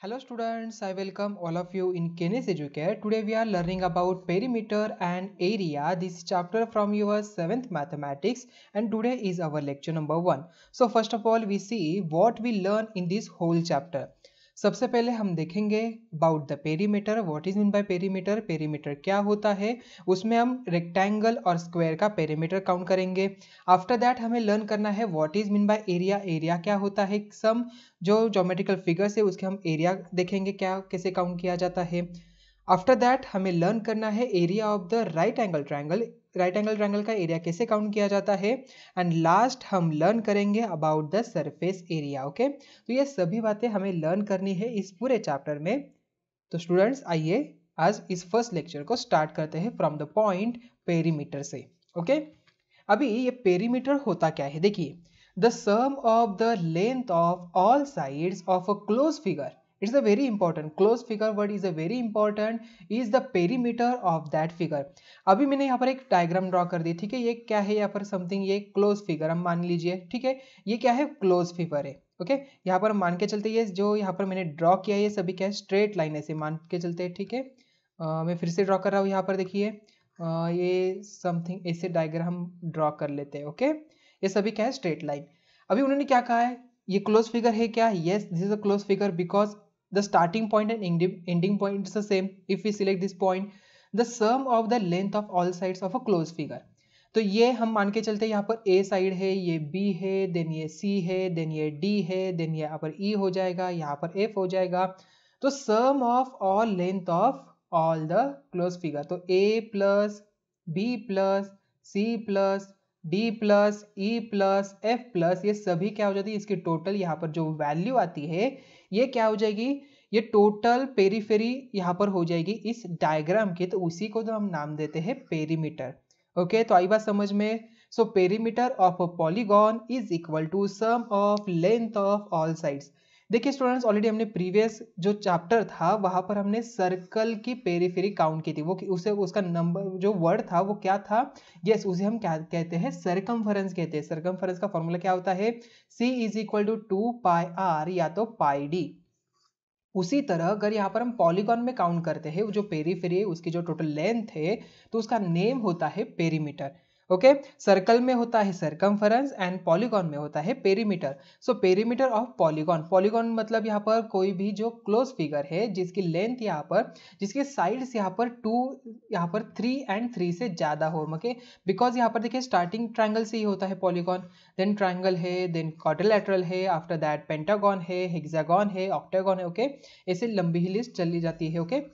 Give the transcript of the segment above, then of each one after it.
Hello students, I welcome all of you in Kenes Educare. Today we are learning about perimeter and area. This chapter from your 7th mathematics and today is our lecture number 1. So first of all we see what we learn in this whole chapter. सबसे पहले हम देखेंगे about the perimeter what is mean by perimeter perimeter क्या होता है उसमें हम rectangle और स्क्वायर का पेरीमीटर काउंट करेंगे आफ्टर दैट हमें लर्न करना है what is mean by area area क्या होता है सम जो जोमेट्रिकल फिगर्स है उसके हम एरिया देखेंगे क्या कैसे काउंट किया जाता है आफ्टर दैट हमें लर्न करना है area of the right angle triangle right angle triangle का एरिया कैसे काउंट किया जाता है एंड लास्ट हम लर्न करेंगे about the surface area okay तो ये सभी बातें हमें लर्न करनी है इस पूरे चैप्टर में तो स्टूडेंट्स आइए आज इस फर्स्ट लेक्चर को स्टार्ट करते हैं फ्रॉम द पॉइंट पेरीमीटर से ओके okay? अभी ये पेरीमीटर होता क्या है देखिए the sum of the length of all sides of a close figure it's a very important close figure word is a very important is the perimeter of that figure अभी मैंने यहाँ पर एक डायग्राम ड्रॉ कर दी ठीक है ये क्या है यहाँ पर समथिंग ये क्लोज फिगर हम मान लीजिए ठीक है ये क्या है क्लोज फिगर है ओके okay? यहाँ पर मान के चलते ये जो यहाँ पर मैंने ड्रॉ किया है ये सभी क्या है स्ट्रेट लाइन ऐसे मान के चलते हैं ठीक है मैं फिर से ड्रॉ कर रहा हूँ यहाँ पर देखिए ये समथिंग ऐसे डायग्राम ड्रॉ कर लेते हैं ओके ये सभी क्या है स्ट्रेट लाइन अभी उन्होंने क्या कहा है ये क्लोज फिगर है क्या yes this is a close figure because the starting point and ending ending point is the same if we select this point the sum of the length of all sides of a closed figure तो ये हम मान के चलते हैं यहाँ पर ए side है ये बी है देन ये सी है देन ये डी है देन ये यहाँ पर ई e हो जाएगा यहाँ पर एफ हो जाएगा तो sum of all length of all the close figure तो A plus B plus C plus D plus E plus F plus ये सभी क्या हो जाती है इसकी टोटल यहाँ पर जो वैल्यू आती है ये क्या हो जाएगी ये टोटल पेरीफेरी यहाँ पर हो जाएगी इस डायग्राम की तो उसी को तो हम नाम देते हैं पेरीमीटर ओके तो आई बात समझ में so perimeter of a polygon is equal to sum of length of all sides देखिए स्टूडेंट्स ऑलरेडी हमने प्रीवियस जो चैप्टर था वहां पर हमने सर्कल की पेरीफेरी काउंट की थी वो उसे उसका नंबर जो वर्ड था वो क्या था यस yes, उसे हम क्या कहते हैं सर्कम कहते हैं सर्कम का फॉर्मूला क्या होता है C is equal to two pi R या तो पाई डी उसी तरह अगर यहाँ पर हम पॉलीगॉन में काउंट करते हैं वो जो पेरीफेरी है उसकी जो टोटल लेंथ है तो उसका नेम होता है पेरीमीटर ओके सर्कल में होता है सरकमफरेंस एंड पॉलीगॉन में होता है perimeter so perimeter of polygon polygon मतलब यहाँ पर कोई भी जो क्लोज फिगर है जिसकी लेंथ यहाँ पर जिसके साइड्स यहाँ पर टू यहाँ पर थ्री एंड थ्री से ज़्यादा हो ओके बिकॉज यहाँ पर देखिए स्टार्टिंग ट्राइंगल से ही होता है पॉलीगॉन देन ट्राइंगल है देन कॉटेलेट्रल है आफ्टर दैट पेंटागॉन है हेक्सागॉन है ऑक्टेगॉन है ओके okay? ऐसे लंबी ही लिस्ट चली जाती है ओके okay?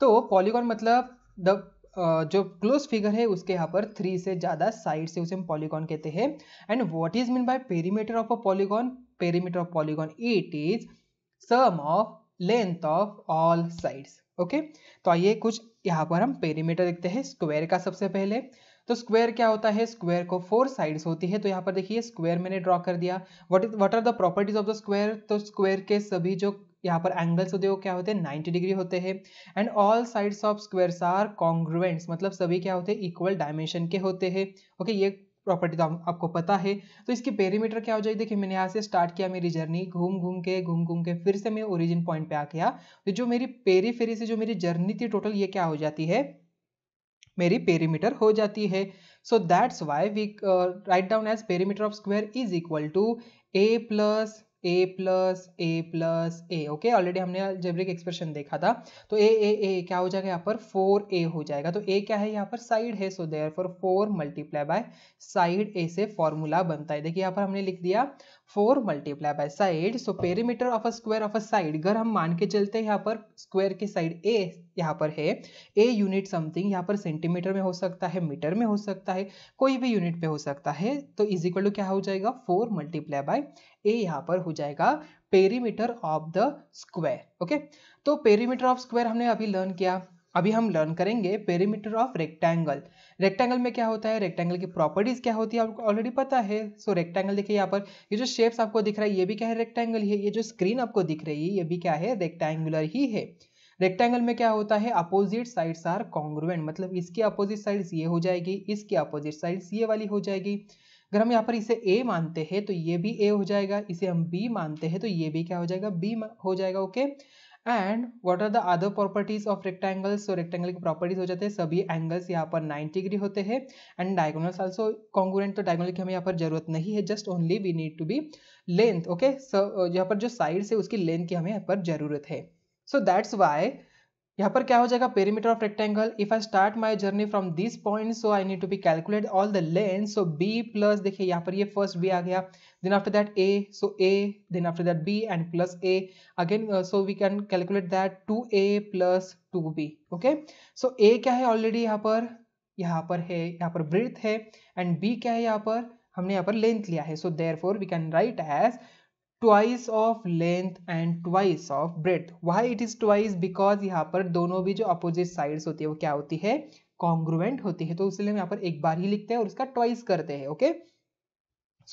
तो पॉलीगॉन मतलब द जो क्लोज फिगर है उसके यहाँ पर थ्री से ज़्यादा साइड से उसे हम पॉलीगॉन कहते हैं and what is mean by perimeter of a polygon perimeter of polygon it is sum of length of all sides okay तो आइए कुछ यहाँ पर हम पेरीमीटर देखते हैं स्क्वायर का सबसे पहले तो स्क्वायर क्या होता है स्क्वायर को फोर साइड्स होती है तो यहाँ पर देखिए स्क्वायर मैंने ड्रॉ कर दिया what is what are the properties of the square तो स्क्वायर के सभी जो यहाँ पर एंगल्स होते हैं वो क्या होते हैं 90 डिग्री होते हैं and all sides of squares are congruents मतलब सभी क्या होते हैं इक्वल डायमेंशन के होते हैं ओके ये प्रॉपर्टी तो आपको पता है तो इसके पेरीमीटर क्या हो जाएगी देखिए मैंने यहाँ से स्टार्ट किया मेरी जर्नी घूम घूम के घूम घूम के फिर से मैं ओरिजिन पॉइंट पे आ गया तो जो मेरी पेरी फेरी से जो मेरी जर्नी थी टोटल ये क्या हो जाती है मेरी पेरीमीटर हो जाती है so that's why we write down as perimeter of square is equal to A plus A plus A plus A okay already हमने जेब्रिक एक्सप्रेशन देखा था तो ए ए ए क्या हो जाएगा यहाँ पर फोर ए हो जाएगा तो ए क्या है यहाँ पर साइड है so therefore four multiply by side A से फॉर्मूला बनता है देखिए यहाँ पर हमने लिख दिया four multiply by side so perimeter of a square of a side अगर हम मान के चलते हैं यहाँ पर स्क्वायर की साइड ए यहाँ पर है ए यूनिट समथिंग यहाँ पर सेंटीमीटर में हो सकता है मीटर में हो सकता है कोई भी यूनिट पे हो सकता है तो इज इक्वल टू क्या हो जाएगा फोर मल्टीप्लाई बाय ए यहाँ पर हो जाएगा perimeter of the square okay तो पेरीमीटर ऑफ स्क्वायर हमने अभी लर्न किया अभी हम लर्न करेंगे पेरीमीटर ऑफ रेक्टेंगल रेक्टेंगल में क्या होता है रेक्टेंगल की प्रॉपर्टीज क्या होती है आपको ऑलरेडी पता है सो रेक्टेंगल देखिए यहाँ पर ये जो शेप्स आपको दिख रहा है ये भी क्या है रेक्टेंगल है ये जो स्क्रीन आपको दिख रही है ये भी क्या है रेक्टेंगुलर ही है रेक्टेंगल में क्या होता है अपोजिट साइड्स आर कॉन्ग्रुवेंट मतलब इसकी अपोजिट साइड्स ये हो जाएगी इसकी अपोजिट साइड्स ये वाली हो जाएगी अगर हम यहाँ पर इसे ए मानते हैं तो ये भी ए हो जाएगा इसे हम बी मानते हैं तो ये भी क्या हो जाएगा बी हो जाएगा okay okay? And what are the other properties of rectangle so rectangle की प्रॉपर्टीज हो जाते हैं सभी एंगल्स यहाँ पर 90 डिग्री होते हैं एंड डायगोनल्स आल्सो कॉन्गोरेंट तो डायगोनल की हमें यहाँ पर जरूरत नहीं है just only we need to be length okay so यहाँ पर जो साइड्स है उसकी लेंथ की हमें यहाँ पर जरूरत है सो दैट्स वाई यहाँ पर क्या हो जाएगा perimeter of rectangle if I start my journey from this point so I need to be calculate all the length so B plus देखिए यहाँ पर ये फर्स्ट बी आ गया then after that A so A then after that B and plus A again so we can calculate that two A plus two B okay so A क्या है already यहाँ पर यहाँ पर है यहाँ पर ब्रिथ है एंड बी क्या है यहाँ पर हमने यहाँ पर लेंथ लिया है so therefore we can write as twice of length and twice of breadth why it is twice because यहाँ पर दोनों भी जो अपोजिट साइड्स होती है वो क्या होती है कॉन्ग्रुवेंट होती है तो इसलिए हम यहाँ पर एक बार ही लिखते हैं और उसका ट्वाइस करते हैं okay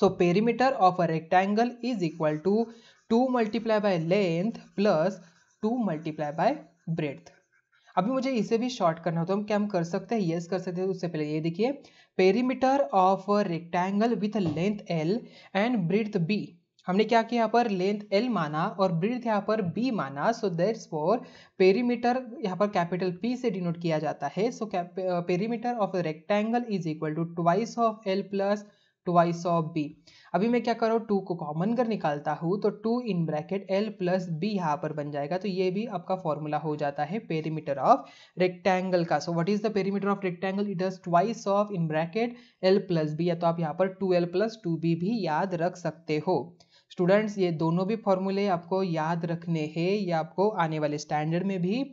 so perimeter of a rectangle is equal to two multiply by length plus two multiply by breadth अभी मुझे इसे भी शॉर्ट करना होता तो है हम क्या हम कर सकते हैं यस कर सकते हैं उससे पहले ये देखिए perimeter of rectangle with length L and breadth B हमने क्या किया यहाँ पर लेंथ एल माना और ब्रिथ यहाँ पर बी माना सो दैट्स फॉर पेरीमीटर यहाँ पर कैपिटल पी से डिनोट किया जाता है so perimeter of rectangle is equal to twice of L plus twice of B अभी मैं क्या करो टू को कॉमन कर निकालता हूँ तो two in bracket L plus B यहाँ पर बन जाएगा तो ये भी आपका फॉर्मूला हो जाता है पेरीमीटर ऑफ रेक्टेंगल का so what is the perimeter of rectangle it is twice of in bracket L plus B या तो आप यहाँ पर two L plus two B भी याद रख सकते हो स्टूडेंट्स ये दोनों भी फॉर्मूले आपको याद रखने हैं या आपको आने वाले स्टैंडर्ड में भी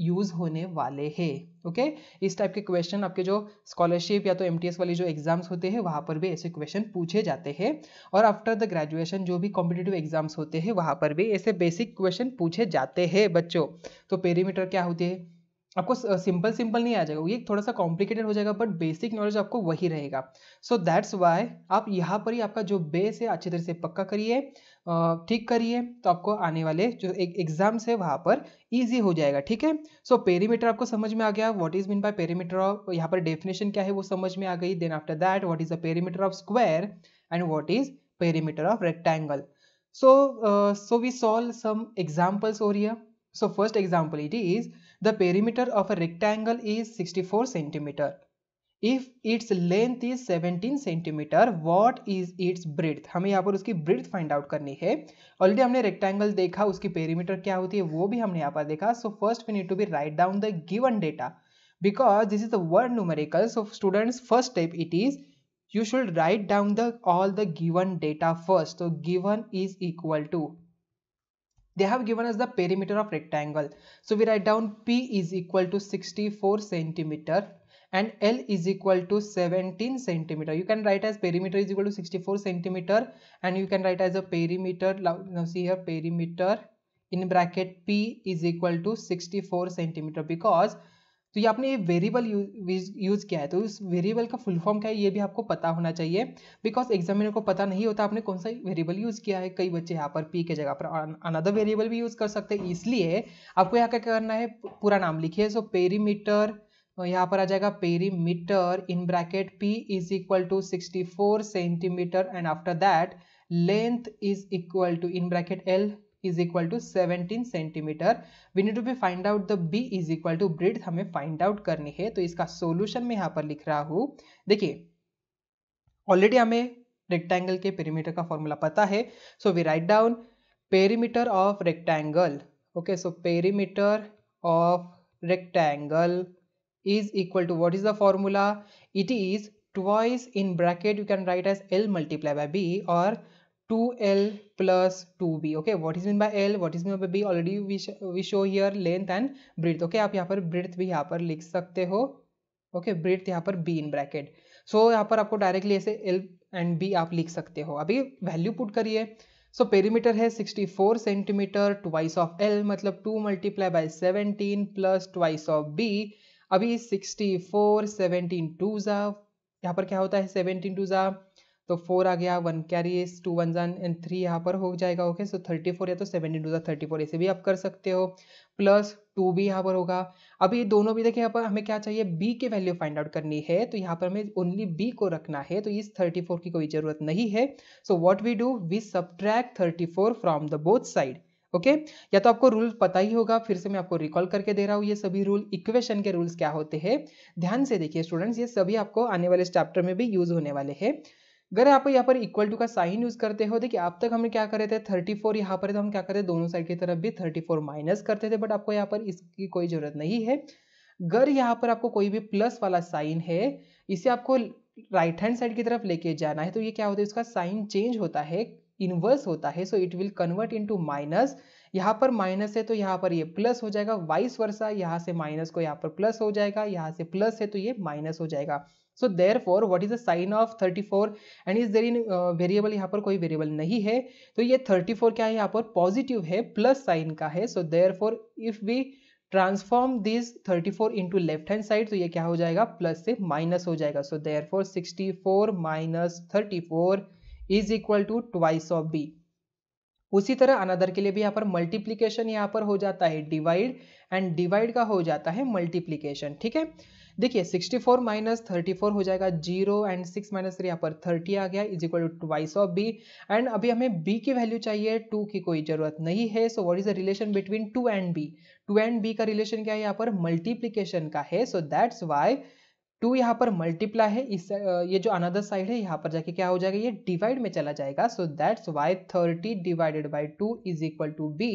यूज़ होने वाले हैं ओके इस टाइप के क्वेश्चन आपके जो स्कॉलरशिप या तो एम वाले जो एग्जाम्स होते हैं वहाँ पर भी ऐसे क्वेश्चन पूछे जाते हैं और आफ्टर द ग्रेजुएशन जो भी कॉम्पिटेटिव एग्जाम्स होते हैं वहाँ पर भी ऐसे बेसिक क्वेश्चन पूछे जाते हैं बच्चों तो पेरीमीटर क्या होते हैं आपको सिंपल सिंपल नहीं आ जाएगा ये थोड़ा सा कॉम्प्लिकेटेड हो जाएगा बट बेसिक नॉलेज आपको वही रहेगा सो दैट्स वाई आप यहाँ पर ही आपका जो बेस है अच्छी तरह से पक्का करिए ठीक करिए तो आपको आने वाले जो एक एग्जाम्स है वहाँ पर इजी हो जाएगा ठीक है सो पेरीमीटर आपको समझ में आ गया what is mean by perimeter of यहाँ पर डेफिनेशन क्या है वो समझ में आ गई then after that what is the perimeter of square and what is perimeter of rectangle so so we solve some examples और so first example it is The perimeter of a rectangle is 64 centimeter. If its length is 17 centimeter what is its breadth हमें यहाँ पर उसकी breath find out करनी है already हमने rectangle देखा उसकी पेरीमीटर क्या होती है वो भी हमने यहाँ पर देखा so first we need to be write down the given data because this is the word numerical so students first step it is you should write down the all the given data first तो given is equal to they have given us the perimeter of rectangle so we write down p is equal to 64 centimeter and L is equal to 17 centimeter. You can write as perimeter is equal to 64 centimeter and you can write as a perimeter. Now see here perimeter in bracket P is equal to 64 centimeter because तो ये आपने ये variable use किया है तो उस variable का full form क्या है ये भी आपको पता होना चाहिए बिकॉज एग्जामिनर को पता नहीं होता आपने कौन सा वेरिएबल यूज़ किया है कई बच्चे यहाँ पर पी के जगह पर अनदर वेरिएबल भी यूज़ कर सकते हैं इसलिए आपको यहाँ क्या करना है पूरा नाम लिखिए सो पेरीमीटर यहाँ पर आ जाएगा perimeter in bracket P is equal to sixty four centimeter and after that length is equal to in bracket L is equal to 17 centimeter we need to be find out the B is equal to breadth हमें find out करनी है तो इसका solution मैं यहाँ पर लिख रहा हूँ देखिए ऑलरेडी हमें रेक्टेंगल के पेरीमीटर का फॉर्मूला पता है so we write down perimeter of rectangle okay so perimeter of rectangle is equal to what is the formula it is twice in bracket you can write as L multiply by B और 2L plus 2B. Okay, what is mean by L? What is mean by B? Already we, sh we show here length and breadth. Okay, आप यहाँ पर breadth भी यहाँ पर लिख सकते हो ओके okay, यहाँ पर बी इन ब्रैकेट सो यहाँ पर आपको डायरेक्टली ऐसे एल एंड बी आप लिख सकते हो अभी वैल्यू पुट करिए सो पेरीमीटर है 64 सेंटीमीटर ट्वाइस ऑफ एल मतलब 2 multiply by 17 plus twice of B अभी 64 17 टू जा यहाँ पर क्या होता है 17 टू जा तो फोर आ गया वन कैरी इस टू वन जन एंड थ्री यहाँ पर हो जाएगा ओके सो थर्टी फोर या तो सेवेंटी इंटू थर्टी फोर ऐसे भी आप कर सकते हो प्लस टू भी यहाँ पर होगा अब ये दोनों भी देखिए यहाँ पर हमें क्या चाहिए बी की वैल्यू फाइंड आउट करनी है तो यहाँ पर हमें ओनली बी को रखना है तो इस थर्टी फोर की कोई ज़रूरत नहीं है so what we do we thirty four from the both side okay okay? या तो आपको रूल पता ही होगा फिर से मैं आपको रिकॉल करके दे रहा हूँ ये सभी रूल इक्वेशन के रूल्स क्या होते हैं ध्यान से देखिए स्टूडेंट्स ये सभी आपको आने वाले चैप्टर में भी यूज होने वाले हैं अगर आप यहाँ पर इक्वल टू का साइन यूज करते हो देखिए अब तक हम क्या करे थे 34 फोर यहाँ पर तो हम क्या करते दोनों साइड की तरफ भी 34 फोर माइनस करते थे बट आपको यहाँ पर इसकी कोई जरूरत नहीं है अगर यहाँ पर आपको कोई भी प्लस वाला साइन है इसे आपको राइट हैंड साइड की तरफ लेके जाना है तो ये क्या होता है इसका साइन चेंज होता है इनवर्स होता है so it will convert to minus यहाँ पर माइनस है तो यहाँ पर ये प्लस हो जाएगा वाइस वर्षा यहाँ से माइनस को यहाँ पर प्लस हो जाएगा यहाँ से प्लस है तो ये माइनस हो जाएगा so therefore what is the sign of thirty four and is there in variable यहाँ पर कोई वेरिएबल नहीं है तो ये थर्टी फोर क्या है यहाँ पर पॉजिटिव है प्लस साइन का है so therefore if we transform this thirty four into left hand side तो ये क्या हो जाएगा प्लस से माइनस हो जाएगा so therefore sixty four minus thirty four is equal to twice of B उसी तरह अनदर के लिए भी यहाँ पर मल्टीप्लीकेशन यहाँ पर हो जाता है डिवाइड एंड डिवाइड का हो जाता है मल्टीप्लीकेशन ठीक है देखिए 64 फोर माइनस थर्टी हो जाएगा zero and six minus three यहाँ पर थर्टी आ गया is equal to twice of B and अभी हमें बी की वैल्यू चाहिए टू की कोई जरूरत नहीं है so what is the relation between two and b two and b का रिलेशन क्या है यहाँ पर मल्टीप्लीकेशन का है सो दैट्स वाई टू यहाँ पर मल्टीप्लाई है इस ये जो अनदर साइड है यहाँ पर जाके क्या हो जाएगा ये डिवाइड में चला जाएगा so that's why thirty divided by two is equal to B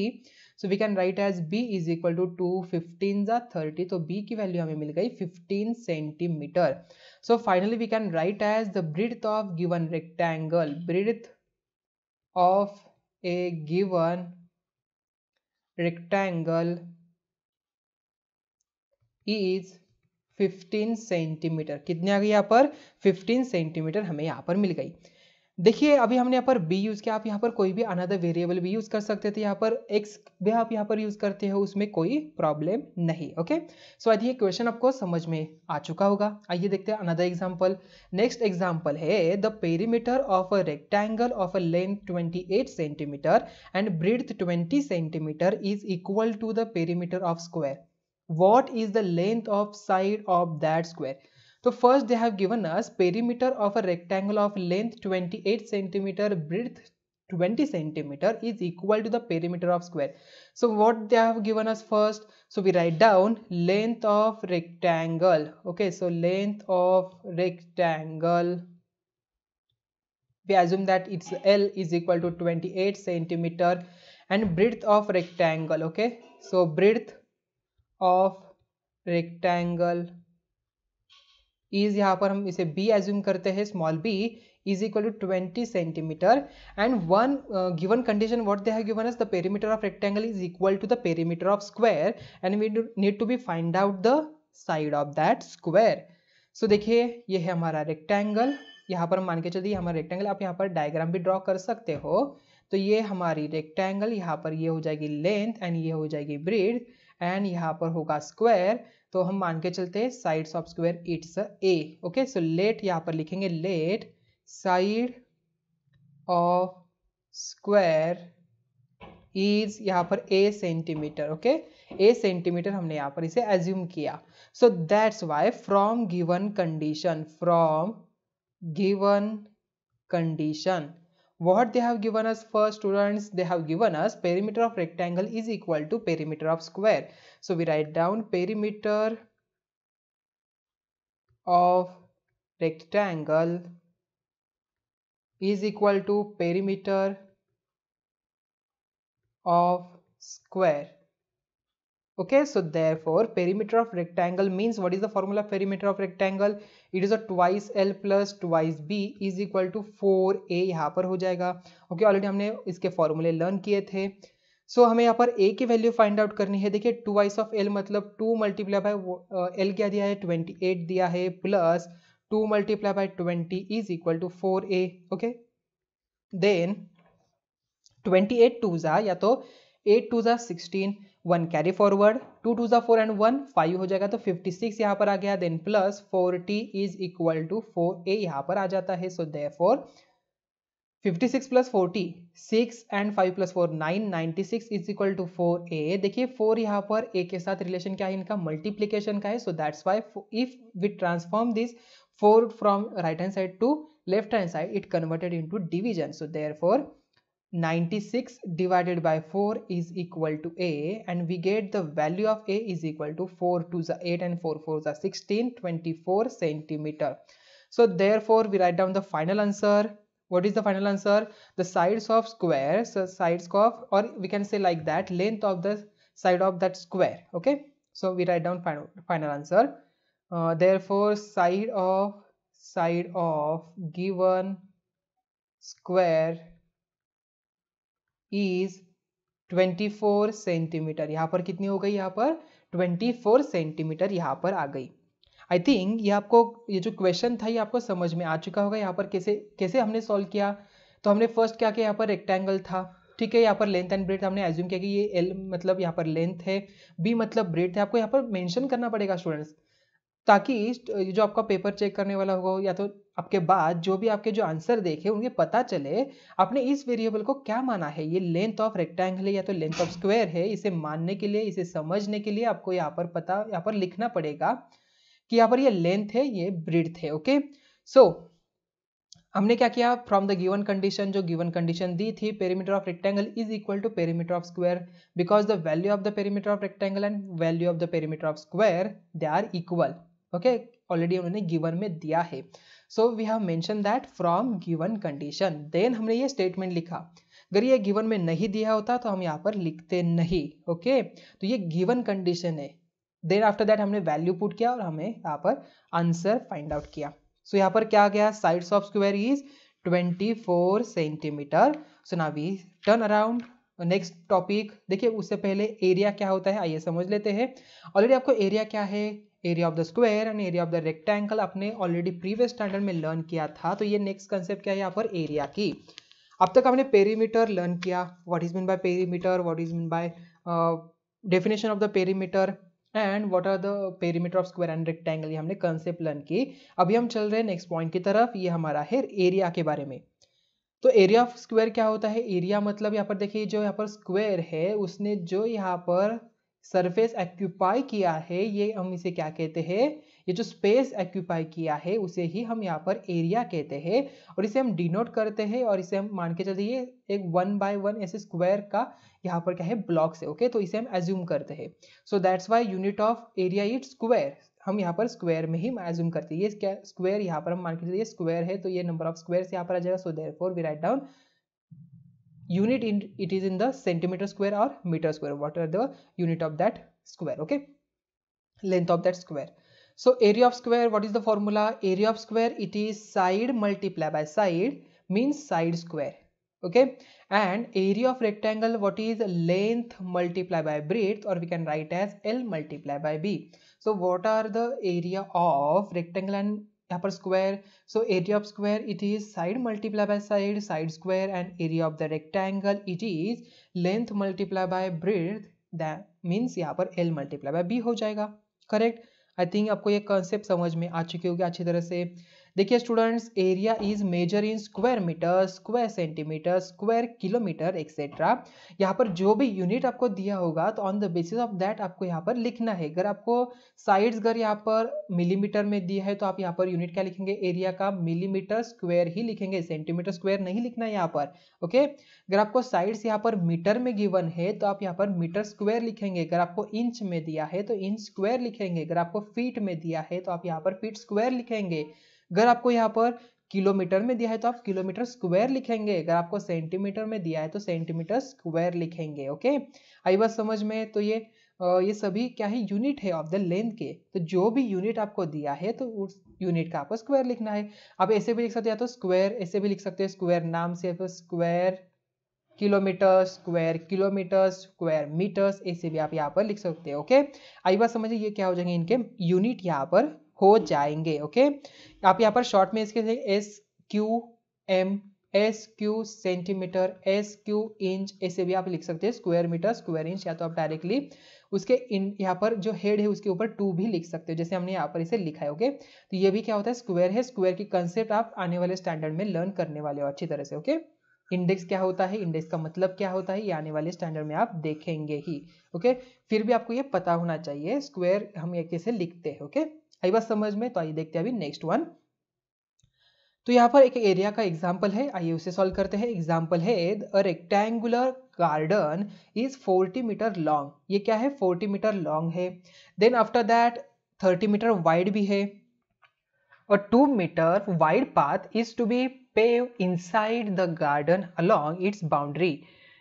so we can write as B is equal to two fifteen जा थर्टी तो बी की वैल्यू हमें मिल गई fifteen centimeter so finally we can write as the breadth of given rectangle breadth of a given rectangle is 15 centimeter कितने आ गई यहाँ पर 15 सेंटीमीटर हमें यहाँ पर मिल गई देखिए अभी हमने यहाँ पर बी यूज़ किया आप यहाँ पर कोई भी अनदर वेरिएबल भी यूज़ कर सकते थे यहाँ पर एक्स भी आप यहाँ पर यूज़ करते हो उसमें कोई प्रॉब्लम नहीं okay so I think question आपको समझ में आ चुका होगा आइए देखते हैं अनदर एग्जांपल नेक्स्ट एग्जांपल है the perimeter of a rectangle of a length 28 centimeter and breadth twenty centimeter is equal to the perimeter of square what is the length of side of that square So first they have given us perimeter of a rectangle of length 28 centimeter, breadth 20 centimeter is equal to the perimeter of square. So what they have given us first, so we write down length of rectangle. Okay, so length of rectangle we assume that its L is equal to 28 centimeter and breadth of rectangle okay so breadth of rectangle is यहाँ पर हम इसे B assume करते हैं small B is equal to twenty centimeter and one given condition what they have given as the perimeter of rectangle is equal to the perimeter of square and we need to be find out the side of that square so देखिए ये है हमारा rectangle यहाँ पर हम मान के चलिए हमारा रेक्टेंगल आप यहाँ पर डायग्राम भी ड्रॉ कर सकते हो तो ये हमारी रेक्टेंगल यहाँ पर ये हो जाएगी लेंथ एंड ये हो जाएगी ब्रीड एंड यहाँ पर होगा स्क्वायर तो हम मान के चलते हैं sides of square it's A okay so let यहाँ पर लिखेंगे let side of square is यहाँ पर A centimeter okay A centimeter हमने यहाँ पर इसे एज्यूम किया so that's why from given condition from given condition what they have given us for students they have given us perimeter of rectangle is equal to perimeter of square so we write down perimeter of rectangle is equal to perimeter of square okay so therefore perimeter of rectangle means what is the formula perimeter of rectangle it is a twice L plus twice B is equal to four A यहाँ पर हो जाएगा okay okay, already हमने इसके फॉर्मूले learn किए थे सो so, हमें यहाँ पर ए की वैल्यू फाइंड आउट करनी है देखिए ट्वाइस ऑफ एल मतलब टू मल्टीप्लाई बाय एल क्या दिया है ट्वेंटी एट दिया है plus two multiply by twenty is equal to four A okay then twenty eight two ज़ा या तो एट टू ज़ा sixteen one carry forward two two ज़ा फोर एंड वन फाइव हो जाएगा तो फिफ्टी सिक्स यहाँ पर आ गया then plus forty is equal to four A यहाँ पर आ जाता है so therefore fifty six plus forty six and five plus four nine ninety six is equal to four A देखिए फोर यहाँ पर ए के साथ रिलेशन क्या है इनका मल्टीप्लीकेशन का है so that's why if we transform this four from right hand side to left hand side it converted into division so therefore 96 divided by 4 is equal to a and we get the value of a is equal to 4 to the 8 and 4 4 the 16 24 centimeter so therefore we write down the final answer what is the final answer the sides of square, so sides of or we can say like that length of the side of that square okay so we write down final final answer uh, therefore side of side of given square is 24 centimeter यहाँ पर कितनी हो गई यहाँ पर 24 centimeter यहाँ पर आ गई आई थिंक ये आपको ये जो क्वेश्चन था ये आपको समझ में आ चुका होगा यहाँ पर कैसे कैसे हमने सॉल्व किया तो हमने फर्स्ट क्या किया यहाँ पर रेक्टेंगल था ठीक है यहाँ पर लेंथ एंड ब्रेथ हमने एज्यूम किया कि ये एल मतलब यहाँ पर लेंथ है बी मतलब ब्रेथ है आपको यहाँ पर मेंशन करना पड़ेगा स्टूडेंट्स ताकि जो आपका पेपर चेक करने वाला होगा या तो आपके बाद जो भी आपके जो आंसर देखे उनके पता चले आपने इस वेरिएबल को क्या माना है ये लेंथ ऑफ रेक्टेंगल है या तो लेंथ ऑफ स्क्वायर है इसे मानने के लिए इसे समझने के लिए आपको यहाँ पर पता यहाँ पर लिखना पड़ेगा कि यहाँ पर ये लेंथ है ये ब्रिड है ओके सो so, हमने क्या किया फ्रॉम द गिवन कंडीशन जो गिवन कंडीशन दी थी perimeter of rectangle is equal to perimeter of square because the value of the perimeter of rectangle and value of the perimeter of square they are equal okay already उन्होंने given में दिया है so we have mention that from given condition then हमने ये statement लिखा अगर ये given में नहीं दिया होता तो हम यहाँ पर लिखते नहीं ओके okay? तो ये गिवन कंडीशन है देन आफ्टर दैट हमने वैल्यू पुट किया और हमें यहाँ पर आंसर फाइंड आउट किया सो so, यहाँ पर क्या गया sides of square is 24 centimeter so ना we turn around next topic देखिए उससे पहले एरिया क्या होता है आइए समझ लेते हैं ऑलरेडी आपको एरिया क्या है area of the square and area of the rectangle आपने ऑलरेडी प्रीवियस स्टैंडर्ड में लर्न किया था तो ये नेक्स्ट कंसेप्ट क्या है यहाँ पर एरिया की अब तक हमने पेरीमीटर लर्न किया what is mean by perimeter what is mean by definition of the perimeter and what are the perimeter of square and rectangle ये हमने कंसेप्ट लर्न की अभी हम चल रहे हैं नेक्स्ट पॉइंट की तरफ ये हमारा है एरिया के बारे में तो एरिया ऑफ स्क्वायर क्या होता है एरिया मतलब यहाँ पर देखिए जो यहाँ पर स्क्वायर है उसने जो यहाँ पर सरफेस एक्यूपाई किया है ये हम इसे क्या कहते हैं ये जो स्पेस एक्यूपाई किया है उसे ही हम यहाँ पर एरिया कहते हैं और इसे हम डिनोट करते हैं और इसे हम मान के चलते ये एक वन बाय वन ऐसे स्क्वायर का यहाँ पर क्या है ब्लॉक से ओके तो इसे हम एज्यूम करते हैं so that's why unit of area it square हम यहाँ पर स्क्वायर में ही एज्यूम करते हैं ये क्या स्क्वायर यहाँ पर हम मान के चलिए स्क्वायर है तो ये नंबर ऑफ स्क्वायर यहाँ पर आ जाएगा so therefore we write down unit in, it is in the centimeter square or meter square what are the unit of that square okay length of that square so area of square what is the formula area of square it is side multiplied by side means side square okay and area of rectangle what is length multiplied by breadth or we can write as l multiplied by b so what are the area of rectangle and यहाँ पर square so area of square it is side multiply by side side square and area of the rectangle it is length multiply by breadth that means यहाँ पर L multiply bye B हो जाएगा correct I think आपको ये concept समझ में आ चुकी होगी अच्छी तरह से देखिए students area is measure in square metre square centimetre square kilometre etcetera यहाँ पर जो भी यूनिट आपको दिया होगा तो on the basis of that आपको यहाँ पर लिखना है अगर आपको साइड्स अगर यहाँ पर मिलीमीटर में दिया है तो आप यहाँ पर यूनिट क्या लिखेंगे एरिया का मिलीमीटर स्क्वायर ही लिखेंगे सेंटीमीटर स्क्वायर नहीं लिखना है यहाँ पर ओके अगर आपको साइड्स यहाँ पर मीटर में गिवन है तो आप यहाँ पर मीटर स्क्वायर लिखेंगे अगर आपको इंच में दिया है तो इंच स्क्वायर लिखेंगे अगर आपको फीट में दिया है तो आप यहाँ पर फीट स्क्वायर लिखेंगे अगर आपको यहाँ पर किलोमीटर में दिया है तो आप किलोमीटर स्क्वायर लिखेंगे अगर आपको सेंटीमीटर में दिया है तो सेंटीमीटर स्क्वायर लिखेंगे ओके आई बात समझ में तो ये ये सभी क्या है यूनिट है ऑफ द लेंथ के तो जो भी यूनिट आपको दिया है तो उस यूनिट का आपको स्क्वायर लिखना है आप ऐसे भी लिख सकते हैं या तो स्क्वायर ऐसे भी लिख सकते हैं स्क्वायर नाम से तो square kilometre square kilometre square metres ऐसे भी आप यहाँ पर लिख सकते हैं ओके आई बात समझिए ये क्या हो जाएंगे इनके यूनिट यहाँ पर हो जाएंगे ओके आप यहाँ पर शॉर्ट में इसके S Q M S Q centimetre S Q inch ऐसे भी आप लिख सकते हैं स्क्वायर मीटर स्क्वायर इंच या तो आप डायरेक्टली उसके इन यहाँ पर जो हेड है उसके ऊपर टू भी लिख सकते हो जैसे हमने यहाँ पर इसे लिखा है ओके तो ये भी क्या होता है स्क्वायर है स्क्वायर की कंसेप्ट आप आने वाले स्टैंडर्ड में लर्न करने वाले हो अच्छी तरह से ओके इंडेक्स क्या होता है इंडेक्स का मतलब क्या होता है ये आने वाले स्टैंडर्ड में आप देखेंगे ही ओके फिर भी आपको ये पता होना चाहिए स्क्वायर हम एक कैसे लिखते हैं ओके आई बात समझ में तो आइए देखते हैं अभी नेक्स्ट वन तो यहाँ पर एक एरिया का एग्जाम्पल है आइए उसे सॉल्व करते हैं एग्जाम्पल है a rectangular garden is 40 metre long ये क्या है 40 मीटर लॉन्ग है then after that 30 metre wide भी है और 2 metre wide path is to be pave inside the garden along its boundary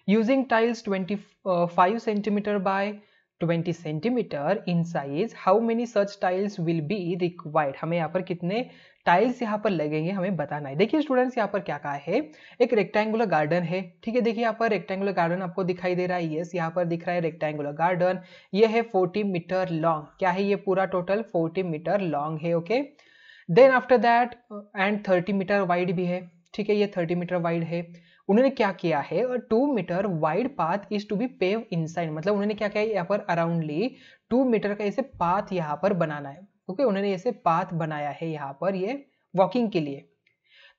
using tiles 25 centimetre by 20 centimetre in size how many such tiles will be required हमें यहाँ पर कितने tiles यहाँ पर लगेंगे हमें बताना है देखिए स्टूडेंट्स यहाँ पर क्या कहा है एक रेक्टेंगुलर गार्डन है ठीक है देखिए यहाँ पर रेक्टेंगुलर गार्डन आपको दिखाई दे रहा है यस यहाँ पर दिख रहा है रेक्टेंगुलर गार्डन ये है 40 मीटर लॉन्ग क्या है ये पूरा टोटल 40 मीटर लॉन्ग है okay then after that and 30 metre wide भी है ठीक है ये 30 मीटर वाइड है उन्होंने क्या किया है और two metre wide path is to be pave in मतलब उन्होंने क्या किया यहाँ पर अराउंडली टू मीटर का ऐसे पाथ यहाँ पर बनाना है ओके okay, उन्होंने ऐसे पाथ बनाया है यहाँ पर ये वॉकिंग के लिए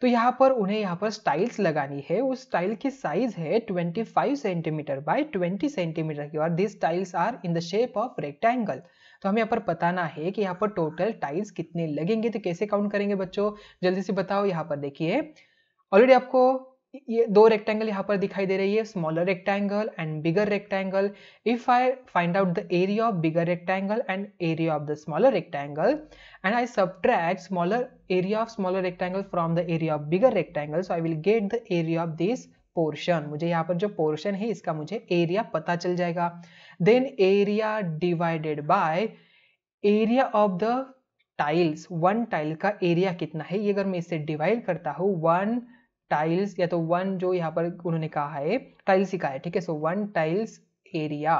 तो यहाँ पर उन्हें यहाँ पर स्टाइल्स लगानी है उस स्टाइल की साइज है 25 सेंटीमीटर बाय 20 सेंटीमीटर की और this tiles are in the shape of rectangle तो हमें यहाँ पर बताना है कि यहाँ पर टोटल टाइल्स कितने लगेंगे तो कैसे काउंट करेंगे बच्चों जल्दी से बताओ यहाँ पर देखिए ऑलरेडी आपको ये दो रेक्टेंगल यहाँ पर दिखाई दे रही है smaller rectangle and bigger rectangle if I find out the area of bigger rectangle and area of the smaller rectangle and I subtract smaller area of smaller rectangle from the area of bigger rectangle so I will get the area of this portion मुझे यहाँ पर जो portion है इसका मुझे area पता चल जाएगा then area divided by area of the tiles one tile का एरिया कितना है ये अगर मैं इसे डिवाइड करता हूँ वन टाइल्स या तो वन जो यहाँ पर उन्होंने कहा है टाइल्स ही कहा है ठीक है सो वन टाइल्स एरिया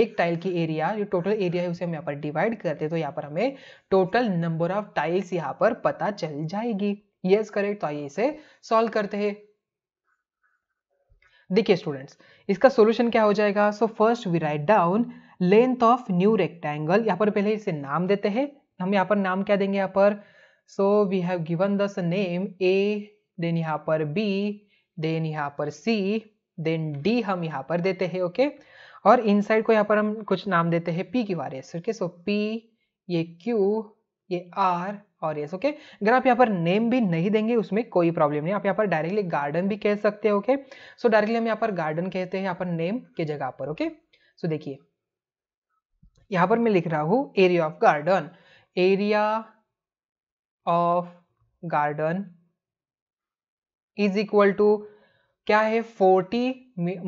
एक टाइल की एरिया जो टोटल एरिया है उसे हम यहाँ पर डिवाइड करते हैं तो यहाँ पर हमें टोटल नंबर ऑफ टाइल्स यहाँ पर पता चल जाएगी यस yes, करेक्ट तो आइए इसे सॉल्व करते हैं देखिए स्टूडेंट्स इसका सॉल्यूशन क्या हो जाएगा so first we write down length of new rectangle यहाँ पर पहले इसे नाम देते हैं हम यहाँ पर नाम क्या देंगे यहाँ पर so we have given this name A then यहाँ पर बी देन यहाँ पर सी देन डी हम यहाँ पर देते हैं ओके okay? और साइड को यहाँ पर हम कुछ नाम देते हैं पी की वारे ओके सो पी ये क्यू ये आर और ये ओके अगर आप यहाँ पर नेम भी नहीं देंगे उसमें कोई प्रॉब्लम नहीं आप यहाँ पर डायरेक्टली गार्डन भी कह सकते हैं ओके सो डायरेक्टली हम यहाँ पर गार्डन कहते हैं यहाँ पर नेम के जगह पर ओके सो देखिए यहाँ पर मैं लिख रहा हूँ area of garden area of garden is equal to क्या है forty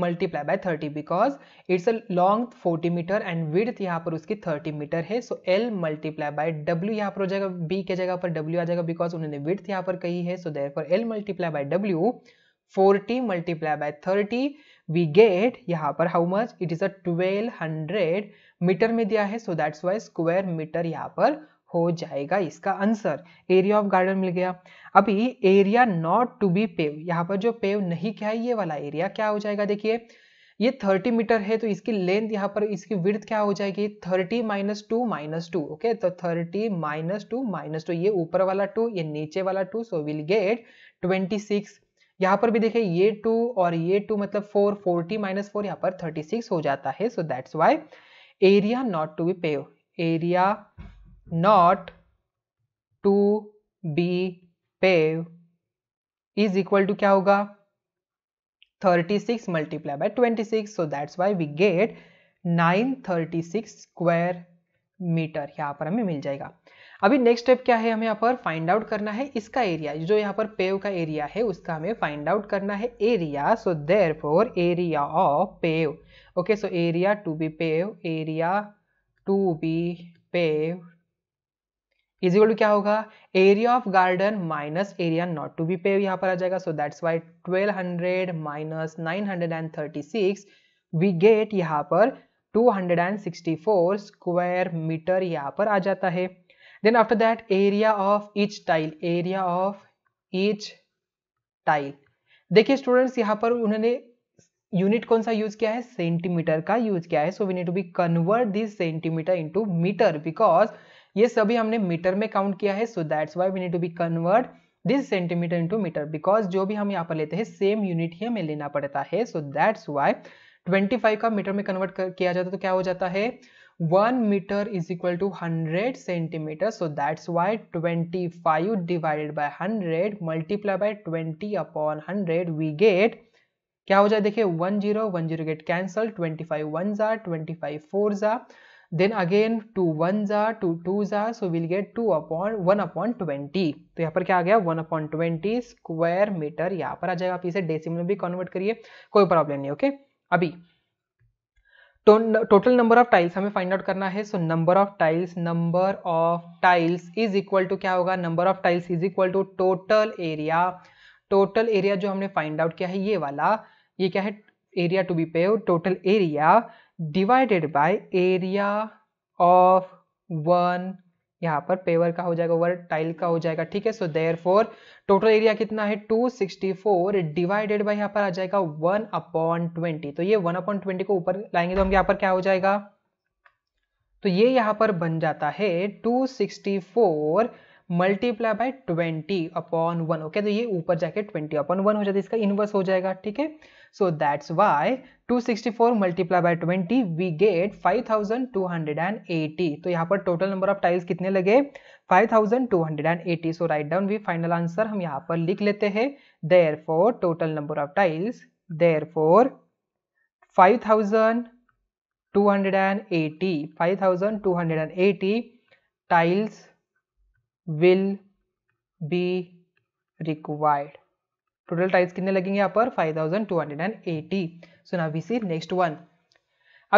multiply by thirty because it's a long forty metre and width यहाँ पर उसकी थर्टी मीटर है so L multiply by W यहाँ पर हो जाएगा बी के जगह पर डब्ल्यू आ जाएगा बिकॉज उन्होंने विड्थ यहाँ पर कही है so therefore L multiply by W forty multiply by thirty we get यहाँ पर how much it is a twelve hundred metre में दिया है so that's why square metre यहाँ पर हो जाएगा इसका आंसर एरिया ऑफ गार्डन मिल गया अभी area not to be pave यहाँ पर जो पेव नहीं क्या है ये वाला एरिया क्या हो जाएगा देखिए ये 30 मीटर है तो इसकी लेंथ यहाँ पर इसकी विर्थ क्या हो जाएगी 30 minus two minus two okay तो 30 माइनस टू माइनस टू ये ऊपर वाला टू ये नीचे वाला टू सो विल गेट 26 यहाँ पर भी देखे ये टू और ये टू मतलब फोर फोर्टी माइनस फोर यहाँ पर 36 हो जाता है so that's why area not to be pave area not to be paved is equal to क्या होगा 36 six by 26 so that's why we get 936 square metre यहाँ पर हमें मिल जाएगा अभी नेक्स्ट स्टेप क्या है हमें यहाँ पर फाइंड आउट करना है इसका एरिया जो यहाँ पर पेव का एरिया है उसका हमें फाइंड आउट करना है area so therefore area of pave okay so area to be pave area to be pave is equal to क्या होगा area of garden minus area not to be pave यहाँ पर आ जाएगा so that's why twelve hundred minus nine hundred and thirty six we get यहाँ पर two hundred and sixty four square metre यहाँ पर आ जाता है then after that area of each tile area of each tile देखिए students यहाँ पर उन्होंने यूनिट कौन सा यूज किया है सेंटीमीटर का यूज किया है so we need to be convert this centimetre into metre because ये सभी हमने मीटर में काउंट किया है so that's why we need to be convert this centimetre into metre because जो भी हम यहाँ पर लेते हैं सेम यूनिट ही हमें लेना पड़ता है so that's why twenty five का मीटर में कन्वर्ट किया जाता है तो क्या हो जाता है one metre is equal to hundred centimetre so that's why twenty five divided by hundred multiply by twenty upon hundred we get क्या हो जाए देखिए one zero one zero get cancel twenty five one जा twenty five four जा then again two one जा two two जा so will get two upon one upon twenty तो यहाँ पर क्या आ गया one upon twenty square metre यहाँ पर आ जाएगा आप इसे डेसिमल में भी कन्वर्ट करिए कोई प्रॉब्लम नहीं ओके okay? अभी टोटल नंबर ऑफ टाइल्स हमें फाइंड आउट करना है so number of tiles number of tiles is equal to क्या होगा number of tiles is equal to total area total area जो हमने फाइंड आउट किया है ये वाला ये क्या है area to be pave total area divided by area of one यहाँ पर पेवर का हो जाएगा ओवर टाइल का हो जाएगा ठीक है so therefore total area कितना है 264 डिवाइडेड बाय यहाँ पर आ जाएगा 1 अपॉन ट्वेंटी तो ये 1 अपॉन ट्वेंटी को ऊपर लाएंगे तो हम यहाँ पर क्या हो जाएगा तो ये यहाँ पर बन जाता है 264 sixty four multiply by twenty upon one okay तो ये ऊपर जाके ट्वेंटी अपॉन वन हो जाता है इसका इनवर्स हो जाएगा ठीक है So that's why 264 multiplied by 20 we get 5280. तो यहाँ पर total number of tiles कितने लगे 5280. So write down we final answer हम यहाँ पर लिख लेते हैं Therefore total number of tiles therefore 5280 5280 tiles will be required total tiles कितने लगेंगे यहाँ पर 5280 सो ना वी सी नेक्स्ट वन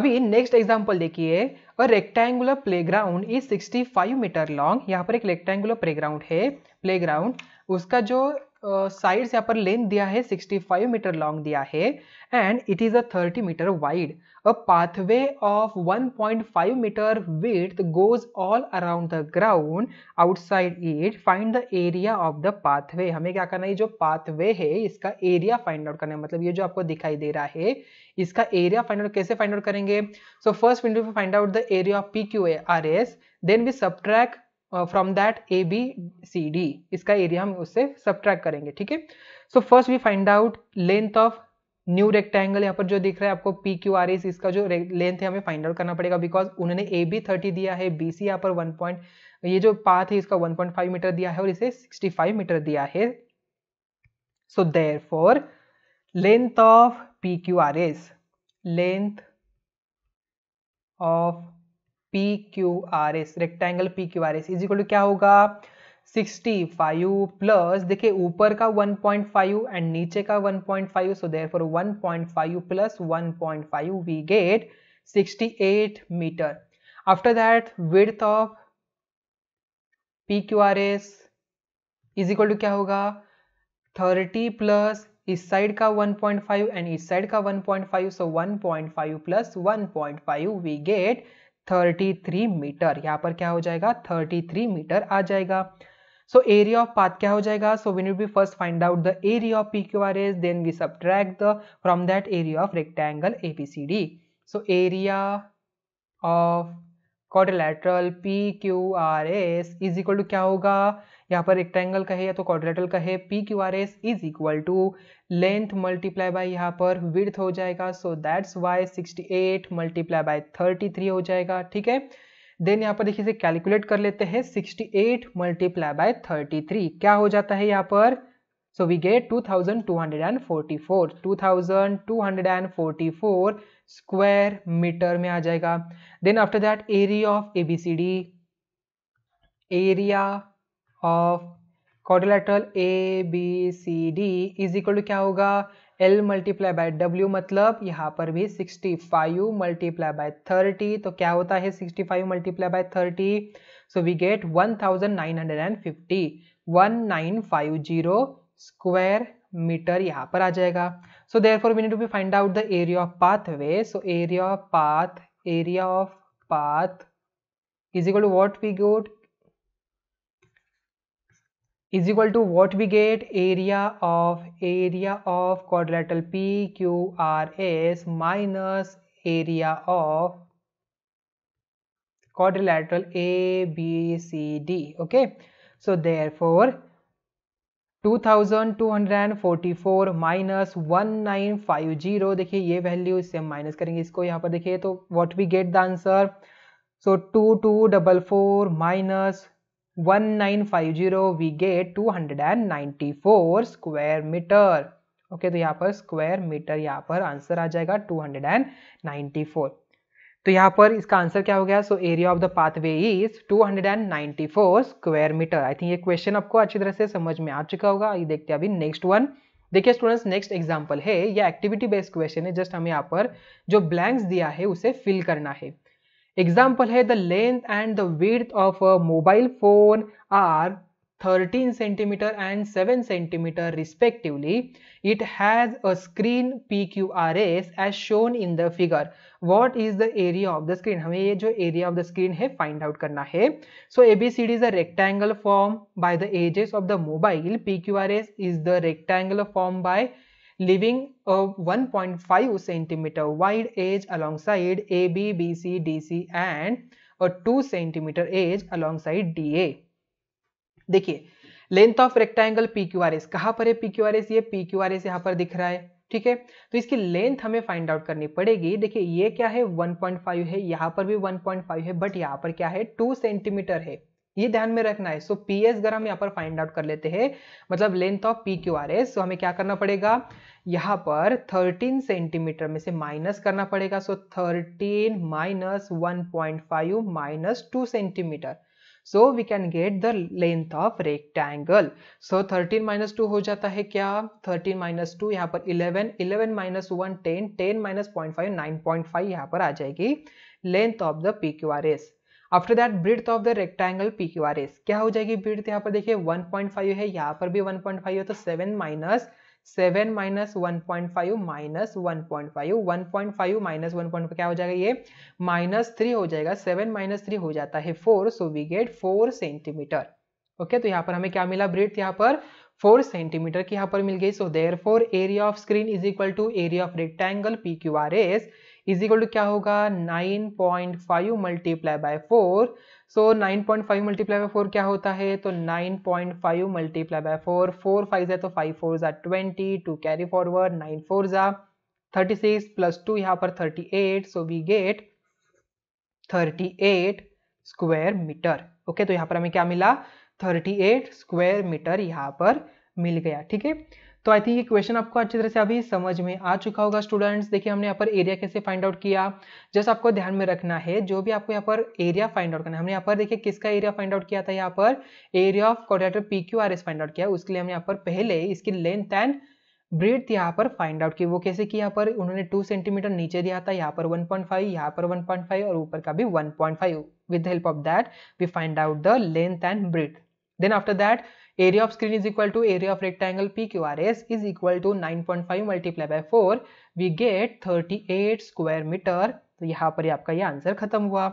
अभी नेक्स्ट एग्जाम्पल देखिए a rectangular playground is 65 metre long यहाँ पर एक रेक्टेंगुलर प्लेग्राउंड है प्लेग्राउंड उसका जो साइड यहाँ पर लेंथ दिया है 65 मीटर लॉन्ग दिया है and it is a 30 metre wide a pathway of 1.5 metre with goes all around the ground outside it find the area of the pathway हमें क्या करना है जो पाथवे है इसका एरिया फाइंड आउट करना है मतलब ये जो आपको दिखाई दे रहा है इसका एरिया फाइंड आउट कैसे फाइंड आउट करेंगे सो फर्स्ट विंडो find out the area of P Q A R S then we subtract from that A B C D इसका एरिया हम उससे सब करेंगे ठीक है so first we find out length of new rectangle यहाँ पर जो दिख रहा है आपको पी क्यू आर एस इसका जो लेंथ है हमें फाइंड आउट करना पड़ेगा बिकॉज उन्होंने ए बी थर्टी दिया है बी सी यहाँ पर वन पॉइंट ये जो पाथ है इसका वन पॉइंट फाइव मीटर दिया है और इसे सिक्सटी फाइव मीटर दिया है so therefore length of P Q R S length of P Q R S rectangle P Q R S is equal to क्या होगा 65 फाइव प्लस देखिए ऊपर का 1.5 पॉइंट एंड नीचे का 1.5 point five so therefore one 1.5 plus one 1.5 we get 68 metre after that width of P Q R S is equal to क्या होगा 30 plus इस साइड का 1.5 एंड इस साइड का 1.5 सो 1.5 प्लस 1.5 वी गेट 33 मीटर यहाँ पर क्या हो जाएगा 33 मीटर आ जाएगा सो एरिया ऑफ पाथ क्या हो जाएगा so we be first find out the area of P Q R S then we subtract the from that area of rectangle A B C D so area of quadrilateral P Q R S is equal to क्या होगा यहाँ पर rectangle का है या तो quadrilateral का है P Q R S is equal to length multiply by यहाँ पर विड्थ हो जाएगा so that's why sixty eight multiply by thirty three हो जाएगा ठीक है देन यहाँ पर देखिए कैलकुलेट कर लेते हैं 68 एट मल्टीप्लाई बाय थर्टी क्या हो जाता है यहाँ पर so we get 2244 2244 square metre में आ जाएगा then after that area of A B C D area of quadrilateral A B C D is equal to क्या होगा एल मल्टीप्लाई बाय डब्ल्यू मतलब यहाँ पर भी 65 फाइव मल्टीप्लाई बाय थर्टी तो क्या होता है 65 five multiply by thirty so we get 1950 1950 square metre यहाँ पर आ जाएगा so therefore we need to be find out the area of pathway so area of path area of path is equal to what we got is equal to what we get area of area of quadrilateral P Q R S minus area of A B C D okay so there therefore, 2244 minus 1950 देखिए ये value इससे हम minus करेंगे इसको यहाँ पर देखिए तो what we get the answer so two two double four minus 1950 we get 294 square meter okay तो यहाँ पर स्क्वायर मीटर यहाँ पर आंसर आ जाएगा 294 तो यहाँ पर इसका आंसर क्या हो गया so area of the pathway is 294 square metre I think ये क्वेश्चन आपको अच्छी तरह से समझ में आ चुका होगा ये देखते हैं अभी नेक्स्ट वन देखिए स्टूडेंट्स नेक्स्ट एग्जाम्पल है या एक्टिविटी बेस्ड क्वेश्चन है जस्ट हमें यहाँ पर जो ब्लैंक्स दिया है उसे फिल करना है एग्जाम्पल है the length and the width of a mobile phone are 13 centimetre and 7 centimetre respectively it has a screen P Q R S as shown in the figure what is the area of the screen हमें ये जो area of the screen है find out करना है so A B C D is a rectangle form by the edges of the mobile P Q R S is the rectangle form by one point five leaving a 1.5 centimeter wide edge alongside AB, C DC and a 2 centimeter edge alongside DA. देखिए length of rectangle P Q R S कहाँ पर है P Q R S ये P Q R S यहां पर दिख रहा है ठीक है तो इसकी लेंथ हमें फाइंड आउट करनी पड़ेगी देखिए ये क्या है 1.5 है यहां पर भी 1.5 है बट यहां पर क्या है 2 सेंटीमीटर है ये ध्यान में रखना है सो पी एस अगर हम यहाँ पर फाइंड आउट कर लेते हैं मतलब length of P Q R S तो हमें क्या करना पड़ेगा यहाँ पर 13 सेंटीमीटर में से माइनस करना पड़ेगा so 13 minus 1.5 minus two centimetre so we can get the length of rectangle so 13 minus two हो जाता है क्या 13 माइनस टू यहाँ पर 11 11 minus one ten ten minus point five nine point five यहाँ पर आ जाएगी length of the P Q R S after that breadth of the rectangle P Q R S क्या हो जाएगी ब्रिथ यहाँ पर देखिए 1.5 है यहाँ पर भी 1.5 है तो 7 minus seven minus one point five minus one point five one point five minus one point क्या हो जाएगा ये माइनस थ्री हो जाएगा सेवन माइनस थ्री हो जाता है four so we get four centimetre okay तो यहाँ पर हमें क्या मिला ब्रिथ यहाँ पर फोर सेंटीमीटर की यहाँ पर मिल गई so therefore area of screen is equal to area of rectangle P Q R S is equal to क्या होगा 9.5 point five multiply by four so 9.5 point five multiply by four क्या होता है तो 9.5 point five multiply by four four five है तो five four ज़ा twenty two carry forward nine four ज़ा थर्टी सिक्स प्लस टू यहाँ पर thirty eight so we get thirty eight square metre okay तो यहाँ पर हमें क्या मिला थर्टी एट स्क्वायर मीटर यहाँ पर मिल गया ठीक है तो आई थिंक ये क्वेश्चन आपको अच्छी तरह से अभी समझ में आ चुका होगा स्टूडेंट्स देखिए हमने यहाँ पर एरिया कैसे फाइंड आउट किया जस्ट आपको ध्यान में रखना है जो भी आपको यहाँ पर एरिया फाइंड आउट करना है हमने यहाँ पर देखिए किसका एरिया फाइंड आउट किया था यहाँ पर area of quadrilateral P Q R S find out किया उसके लिए हमने यहाँ पर पहले इसकी लेंथ एंड ब्रेड यहाँ पर फाइंड आउट की वो कैसे कि यहाँ पर उन्होंने टू सेंटीमीटर नीचे दिया था यहाँ पर वन पॉइंट फाइव यहाँ पर वन पॉइंट फाइव और ऊपर का भी one point five with help of that we find out the length and breadth then after that area of rectangle P Q R S is equal to nine point five multiply multiplied four we get thirty eight square metre तो यहाँ पर आपका ये answer खत्म हुआ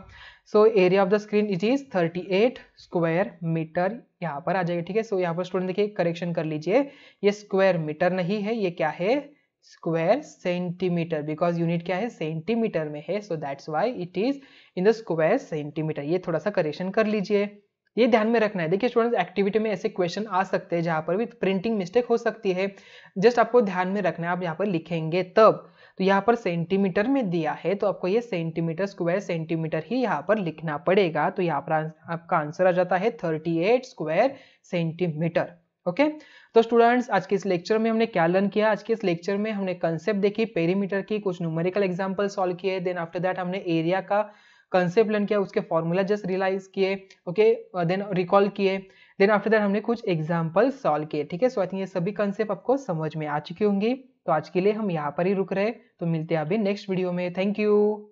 so area of the screen it is eight square metre यहाँ पर आ जाएगा ठीक है सो यहाँ पर स्टूडेंट देखिए करेक्शन कर लीजिए ये स्क्वायर मीटर नहीं है ये क्या है स्क्वायर सेंटीमीटर बिकॉज यूनिट क्या है सेंटीमीटर में है so that's why it is in the square centimetre ये थोड़ा सा करेक्शन कर लीजिए ये ध्यान में रखना है देखिए स्टूडेंट्स एक्टिविटी में ऐसे क्वेश्चन आ सकते हैं जहाँ पर भी प्रिंटिंग मिस्टेक हो सकती है जस्ट आपको ध्यान में रखना है आप यहाँ पर लिखेंगे तब तो यहाँ पर सेंटीमीटर में दिया है तो आपको ये सेंटीमीटर स्क्वायर सेंटीमीटर ही यहाँ पर लिखना पड़ेगा तो यहाँ पर आपका आंसर आ जाता है थर्टी स्क्वायर सेंटीमीटर ओके तो स्टूडेंट्स आज के इस लेक्चर में हमने क्या लर्न किया आज के इस लेक्चर में हमने कंसेप्ट देखी पेरीमीटर की कुछ न्यूमेरिकल एग्जाम्पल सॉल्व किए देन आफ्टर दैट हमने एरिया का कंसेप्ट लर्न किया उसके फॉर्मूला जस्ट रियलाइज किए ओके देन रिकॉल किए देन आफ्टर दैट हमने कुछ एग्जाम्पल सॉल्व किए ठीक है सो आई थिंक ये सभी कंसेप्ट आपको समझ में आ चुकी होंगी तो आज के लिए हम यहाँ पर ही रुक रहे तो मिलते हैं अभी नेक्स्ट वीडियो में थैंक यू